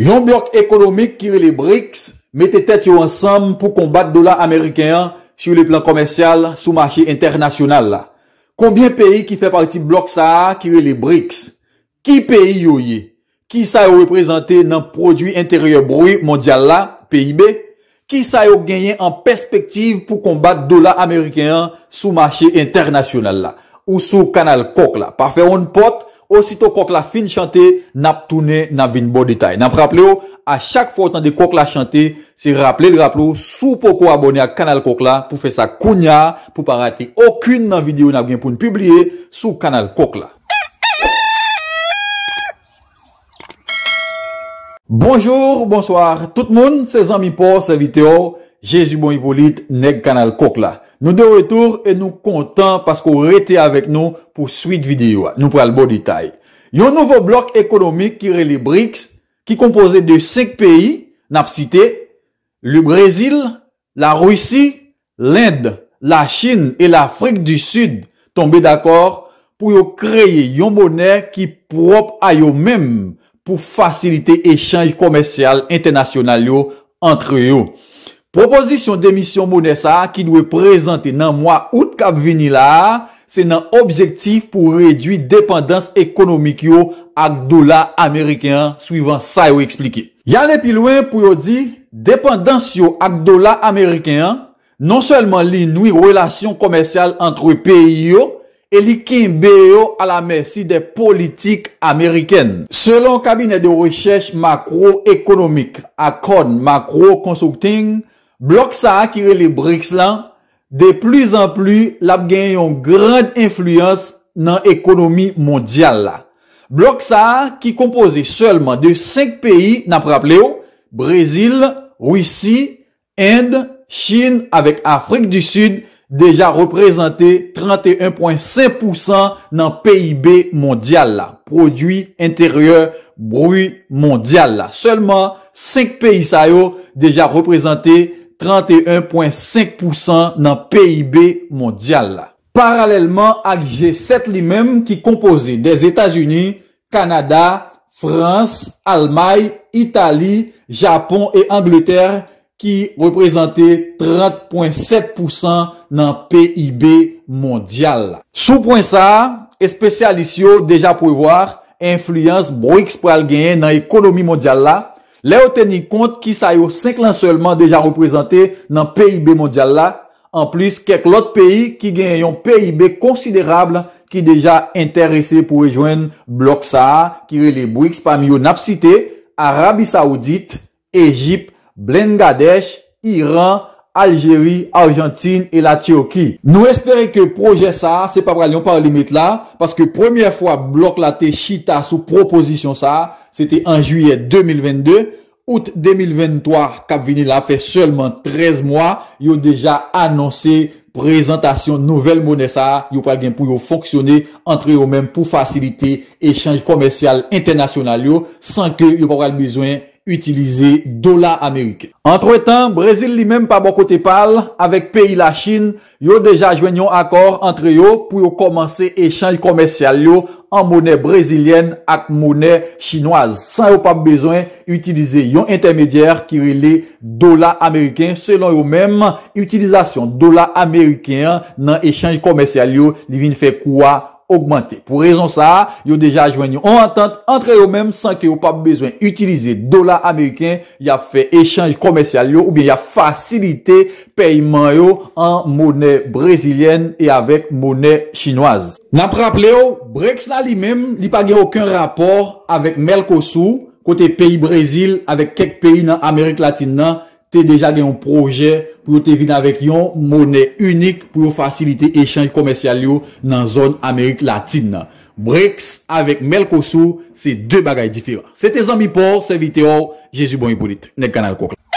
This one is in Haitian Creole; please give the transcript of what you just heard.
Yon blok ekonomik kiwe le BRICS mette tet yo ansam pou kombat dola Amerikeyan sou le plan komersyal sou machè internasyonal la. Koubyen peyi ki fe parti blok sa kiwe le BRICS? Ki peyi yo ye? Ki sa yo reprezentè nan prodwi interior broui mondial la, PIB? Ki sa yo genyen an perspektiv pou kombat dola Amerikeyan sou machè internasyonal la? Ou sou kanal kok la? Parfeyoun pot? Osito kok la fin chante, nap toune, nap vin bo detay. Nap rapple ou, a chak fote nan de kok la chante, si rapple il rapple ou, sou pokou abone ak kanal kok la pou fe sa kounya, pou pa rate okun nan video nap gen pou n'publie sou kanal kok la. Bonjour, bonsoir, tout moun, se zan mi po se vide ou, Jezu bon Hippolyte neg kanal kok la. Nou de retour e nou kontan pask ou rete avek nou pou suite video nou pral bon detay. Yo nouvo blok ekonomik ki relibriks ki kompoze de 5 peyi, nap cite, le Brezil, la Rwisi, l'Inde, la Chin e l'Afrique du Sud, tombe d'akor pou yo kreye yon bonè ki prop a yo menm pou fasilite echanj komersyal internasyonal yo antre yo. Proposisyon demisyon mounesa ki nou e prezante nan mwa out kap vini la, se nan objektif pou redwi dependans ekonomik yo ak dola Ameriken, suivant sa yo eksplike. Yale pilouen pou yo di, dependans yo ak dola Ameriken, non selman li noui relasyon komersyal antre peyi yo, e li kin beyo ala mersi de politik Ameriken. Selon Kabinet de Recheche Makro Ekonomik, akon Makro Consulting, Blok Saha ki rele Brexlan, de plis an pli, l ap gen yon grande influence nan ekonomi mondial la. Blok Saha ki kompoze selman de 5 peyi nan praple yo, Brezil, Rwisi, Inde, Chin, avèk Afrik du Sud, deja reprezenté 31.5% nan peyi B mondial la. Produit intérieur broui mondial la. Selman 5 peyi sa yo deja reprezenté 31.5% nan PIB mondial la. Paralèlman ak jè 7 li mèm ki kompozè des Etats-Unis, Kanada, Frans, Almay, Itali, Japon et Angleterre ki reprezentè 30.7% nan PIB mondial la. Sou pwen sa, espèsyalisyon deja pou y voar influence BRICS pou al genyen nan ekonomi mondial la Le ou teni kont ki sa yo 5 lan seulement deja reprezenté nan PIB mondial la. En plus, kek lot peyi ki gen yon PIB konsiderable ki deja enterese pou e jwen blok sa, ki re le bouyks pa mi yo nap site, Arabi Saoudite, Ejip, Blengadech, Iran, Algérie, Argentine et la Tchéokie. Nous espérez que projet ça, c'est pas vraiment par limite là, parce que première fois bloc la Té Chita sous proposition ça, c'était en juillet 2022. Août 2023, Cap Vinil a fait seulement 13 mois, y'a déjà annoncé présentation nouvelle monnaie ça, y'a pas rien pour y'a fonctionner, entrez au même pour faciliter échange commercial international yo, sans que y'a pas vraiment besoin de... Utilize dola Ameriken. Entre tan, Brazil li menm pa bo kote pal. Awek peyi la Chin, yo deja jwen yon akor entre yo pou yo komanse echange komersyal yo an mounen brezilien ak mounen chinoaz. San yo pa bezoen, utilize yon intermedyer ki rele dola Ameriken. Selon yo menm, utilizasyon dola Ameriken nan echange komersyal yo li vin fe kwa? Po rezon sa, yo deja ajwen yo an entente entre yo menm san ki yo pa bezwen utilize dola Ameriken, ya fe echange komersyal yo ou bien ya fasilite peyman yo an mounè brezilienne e avèk mounè chinoise. Nan praple yo, Brex la li menm li pa gen okun rapor avèk Melkosou, kote peyi Brezil avèk kek peyi nan Amerik Latine nan Afrika. te deja gen yon proje pou yo te vin avèk yon mounè unik pou yo fasilite echange komersyal yo nan zon Amerik Latine. Brex avèk Melkosou, se de bagay difira. Se te zan mi por, se vide or, jesu bon yipolite. Nek kanal kok la.